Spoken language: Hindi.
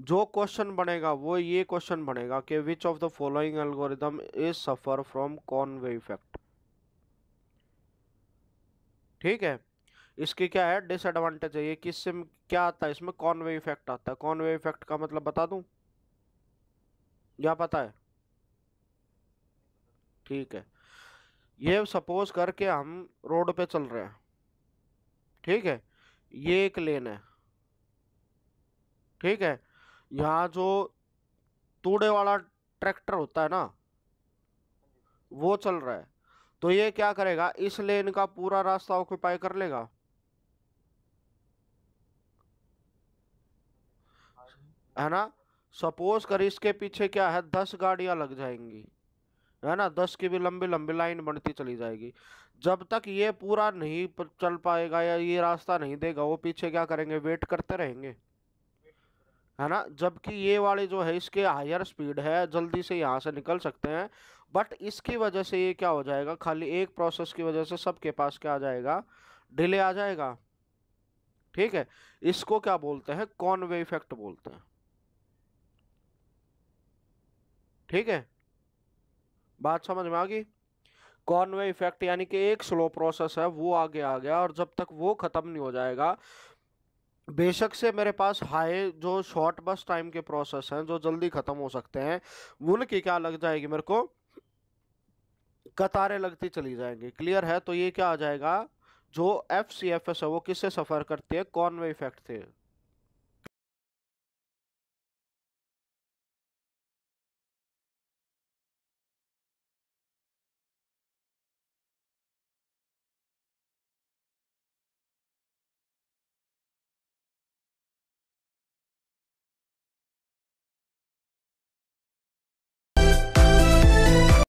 जो क्वेश्चन बनेगा वो ये क्वेश्चन बनेगा कि which of the following algorithm is suffer from convoy effect ठीक है इसकी क्या है डिसएडवांटेज है ये किससे क्या आता है इसमें कॉनवे इफेक्ट आता है कॉनवे इफेक्ट का मतलब बता दूं क्या पता है ठीक है ये सपोज करके हम रोड पे चल रहे हैं ठीक है ये एक लेन है ठीक है यहाँ जो तोड़े वाला ट्रैक्टर होता है ना वो चल रहा है तो ये क्या करेगा इस लेन का पूरा रास्ता ऑक्यूपाई कर लेगा है ना सपोज कर इसके पीछे क्या है दस गाड़ियां लग जाएंगी है ना दस की भी लंबी लंबी लाइन बनती चली जाएगी जब तक ये पूरा नहीं चल पाएगा या ये रास्ता नहीं देगा वो पीछे क्या करेंगे वेट करते रहेंगे है ना जबकि ये वाले जो है इसके हायर स्पीड है जल्दी से यहाँ से निकल सकते हैं बट इसकी वजह से ये क्या हो जाएगा खाली एक प्रोसेस की वजह से सबके पास क्या आ जाएगा डिले आ जाएगा ठीक है इसको क्या बोलते हैं कॉनवे इफेक्ट बोलते हैं ठीक है बात समझ में आ गई कॉनवे इफेक्ट यानी कि एक स्लो प्रोसेस है वो आगे आ गया और जब तक वो ख़त्म नहीं हो जाएगा बेशक से मेरे पास हाई जो शॉर्ट बस टाइम के प्रोसेस हैं जो जल्दी ख़त्म हो सकते हैं उनकी क्या लग जाएगी मेरे को कतारें लगती चली जाएंगी क्लियर है तो ये क्या आ जाएगा जो एफ सी एफ एस है वो किससे सफ़र करती है कॉनवे इफेक्ट से